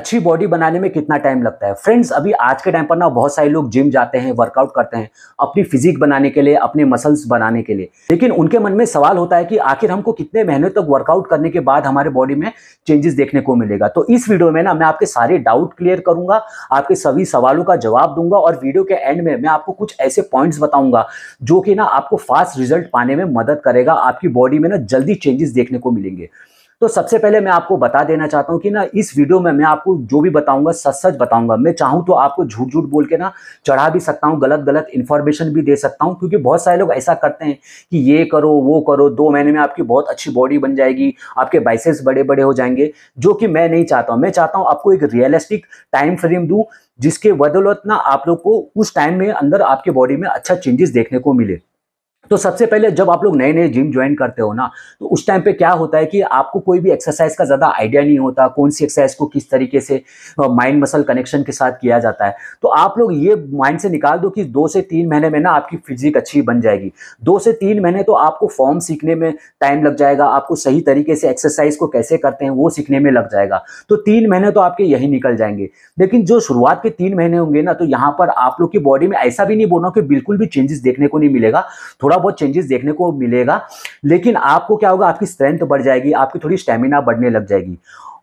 अच्छी बॉडी बनाने में कितना टाइम लगता है फ्रेंड्स अभी आज के टाइम पर ना बहुत सारे लोग जिम जाते हैं वर्कआउट करते हैं अपनी फिजिक बनाने के लिए अपने मसल्स बनाने के लिए लेकिन उनके मन में सवाल होता है कि आखिर हमको कितने महीने तक वर्कआउट करने के बाद हमारे बॉडी में चेंजेस देखने को मिलेगा तो इस वीडियो में ना मैं आपके सारे डाउट क्लियर करूंगा आपके सभी सवालों का जवाब दूंगा और वीडियो के एंड में मैं आपको कुछ ऐसे पॉइंट्स बताऊंगा जो कि ना आपको फास्ट रिजल्ट पाने में मदद करेगा आपकी बॉडी में ना जल्दी चेंजेस देखने को मिलेंगे तो सबसे पहले मैं आपको बता देना चाहता हूँ कि ना इस वीडियो में मैं आपको जो भी बताऊंगा सच सच बताऊंगा मैं चाहूँ तो आपको झूठ झूठ बोल के ना चढ़ा भी सकता हूँ गलत गलत इन्फॉर्मेशन भी दे सकता हूँ क्योंकि बहुत सारे लोग ऐसा करते हैं कि ये करो वो करो दो महीने में आपकी बहुत अच्छी बॉडी बन जाएगी आपके बाइसेस बड़े बड़े हो जाएंगे जो कि मैं नहीं चाहता हूँ मैं चाहता हूँ आपको एक रियलिस्टिक टाइम फ्रेम दूँ जिसके बदौलत ना आप लोग को उस टाइम में अंदर आपके बॉडी में अच्छा चेंजेस देखने को मिले तो सबसे पहले जब आप लोग नए नए जिम ज्वाइन करते हो ना तो उस टाइम पे क्या होता है कि आपको कोई भी एक्सरसाइज का ज़्यादा आइडिया नहीं होता कौन सी एक्सरसाइज को किस तरीके से माइंड मसल कनेक्शन के साथ किया जाता है तो आप लोग ये माइंड से निकाल दो कि दो से तीन महीने में ना आपकी फिजिक अच्छी बन जाएगी दो से तीन महीने तो आपको फॉर्म सीखने में टाइम लग जाएगा आपको सही तरीके से एक्सरसाइज को कैसे करते हैं वो सीखने में लग जाएगा तो तीन महीने तो आपके यही निकल जाएंगे लेकिन जो शुरुआत के तीन महीने होंगे ना तो यहाँ पर आप लोग की बॉडी में ऐसा भी नहीं बोलना कि बिल्कुल भी चेंजेस देखने को नहीं मिलेगा थोड़ा बहुत चेंजेस देखने को मिलेगा लेकिन आपको क्या होगा आपकी स्ट्रेंथ बढ़ जाएगी आपकी थोड़ी स्टेमिना बढ़ने लग जाएगी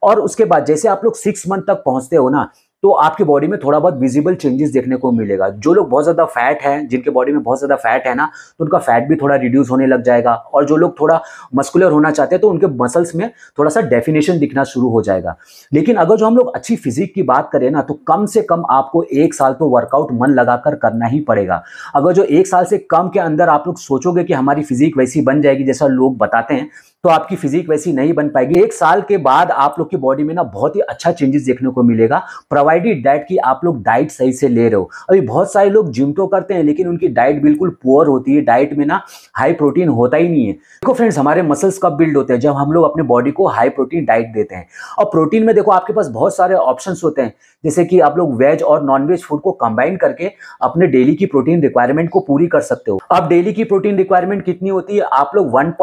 और उसके बाद जैसे आप लोग सिक्स मंथ तक पहुंचते हो ना तो आपके बॉडी में थोड़ा बहुत विजिबल चेंजेस देखने को मिलेगा जो लोग बहुत ज़्यादा फैट हैं जिनके बॉडी में बहुत ज़्यादा फैट है ना तो उनका फैट भी थोड़ा रिड्यूस होने लग जाएगा और जो लोग थोड़ा मस्कुलर होना चाहते हैं तो उनके मसल्स में थोड़ा सा डेफिनेशन दिखना शुरू हो जाएगा लेकिन अगर जो हम लोग अच्छी फिजिक की बात करें ना तो कम से कम आपको एक साल तो वर्कआउट मन लगाकर करना ही पड़ेगा अगर जो एक साल से कम के अंदर आप लोग सोचोगे कि हमारी फिजिक वैसी बन जाएगी जैसा लोग बताते हैं तो आपकी फिजिक वैसी नहीं बन पाएगी एक साल के बाद आप लोग की बॉडी में ना बहुत ही अच्छा चेंजेस देखने को मिलेगा प्रोवाइडेड डाइट की आप लोग डाइट सही से ले रहे हो अभी बहुत सारे लोग जिम तो करते हैं लेकिन उनकी डाइट बिल्कुल पुअर होती है डाइट में ना हाई प्रोटीन होता ही नहीं है देखो फ्रेंड्स हमारे मसल्स कब बिल्ड होते हैं जब हम लोग अपने बॉडी को हाई प्रोटीन डाइट देते हैं और प्रोटीन में देखो आपके पास बहुत सारे ऑप्शन होते हैं जैसे कि आप लोग वेज और नॉनवेज फूड को कंबाइन करके अपने डेली की प्रोटीन रिक्वायरमेंट को पूरी कर सकते हो अब डेली की प्रोटीन रिक्वायरमेंट कितनी होती है आप लोग वन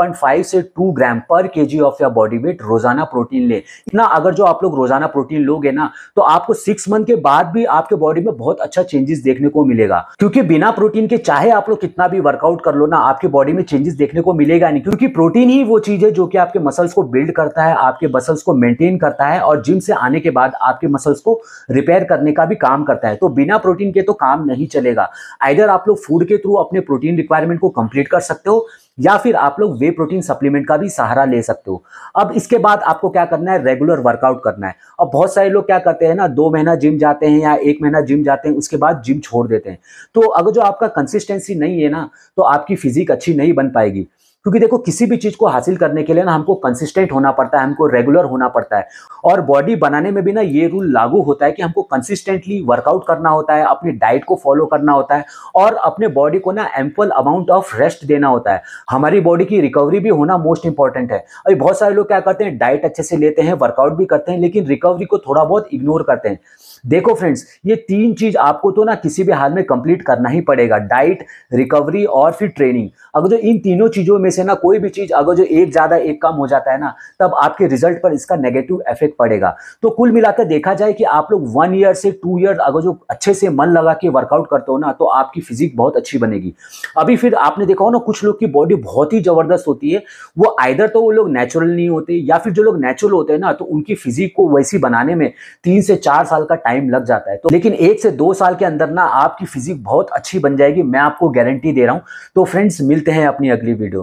से to gram gram per K G of your body weight रोजाना प्रोटीन ले इतना अगर जो आप लोग रोजाना प्रोटीन लोगे ना तो आपको सिक्स मंथ के बाद भी आपके बॉडी में बहुत अच्छा चेंजेस देखने को मिलेगा क्योंकि बिना प्रोटीन के चाहे आप लोग कितना भी वर्कआउट कर लो ना आपके बॉडी में चेंजेस देखने को मिलेगा नहीं क्योंकि प्रोटीन ही वो चीज है जो कि आपके मसल्स को बिल्ड करता है आपके मसल्स को मेंटेन करता है और जिम से आने के बाद आपके मसल्स को रिपेयर करने का भी काम करता है तो बिना प्रोटीन के तो काम नहीं चलेगा आइडर आप लोग फूड के थ्रू अपने प्रोटीन रिक्वायरमेंट को कंप्लीट कर सकते हो या फिर आप लोग वे प्रोटीन सप्लीमेंट का भी सहारा ले सकते हो अब इसके बाद आपको क्या करना है रेगुलर वर्कआउट करना है अब बहुत सारे लोग क्या करते हैं ना दो महीना जिम जाते हैं या एक महीना जिम जाते हैं उसके बाद जिम छोड़ देते हैं तो अगर जो आपका कंसिस्टेंसी नहीं है ना तो आपकी फिजिक अच्छी नहीं बन पाएगी क्योंकि देखो किसी भी चीज़ को हासिल करने के लिए ना हमको कंसिस्टेंट होना पड़ता है हमको रेगुलर होना पड़ता है और बॉडी बनाने में भी ना ये रूल लागू होता है कि हमको कंसिस्टेंटली वर्कआउट करना होता है अपनी डाइट को फॉलो करना होता है और अपने बॉडी को ना एम्पल अमाउंट ऑफ रेस्ट देना होता है हमारी बॉडी की रिकवरी भी होना मोस्ट इंपॉर्टेंट है अभी बहुत सारे लोग क्या करते हैं डाइट अच्छे से लेते हैं वर्कआउट भी करते हैं लेकिन रिकवरी को थोड़ा बहुत इग्नोर करते हैं देखो फ्रेंड्स ये तीन चीज आपको तो ना किसी भी हाल में कंप्लीट करना ही पड़ेगा डाइट रिकवरी और फिर ट्रेनिंग अगर जो इन तीनों चीजों में से ना कोई भी चीज अगर जो एक ज्यादा एक कम हो जाता है ना तब आपके रिजल्ट पर इसका नेगेटिव इफेक्ट पड़ेगा तो कुल मिलाकर देखा जाए कि आप लोग वन ईयर से टू ईयर अगर जो अच्छे से मन लगा के वर्कआउट करते हो ना तो आपकी फिजिक बहुत अच्छी बनेगी अभी फिर आपने देखा हो ना कुछ लोग की बॉडी बहुत ही जबरदस्त होती है वो आइधर तो वो लोग नेचुरल नहीं होते या फिर जो लोग नेचुरल होते हैं ना तो उनकी फिजिक को वैसी बनाने में तीन से चार साल का टाइम टाइम लग जाता है तो लेकिन एक से दो साल के अंदर ना आपकी फिजिक बहुत अच्छी बन जाएगी मैं आपको गारंटी दे रहा हूँ तो फ्रेंड्स मिलते हैं अपनी अगली वीडियो में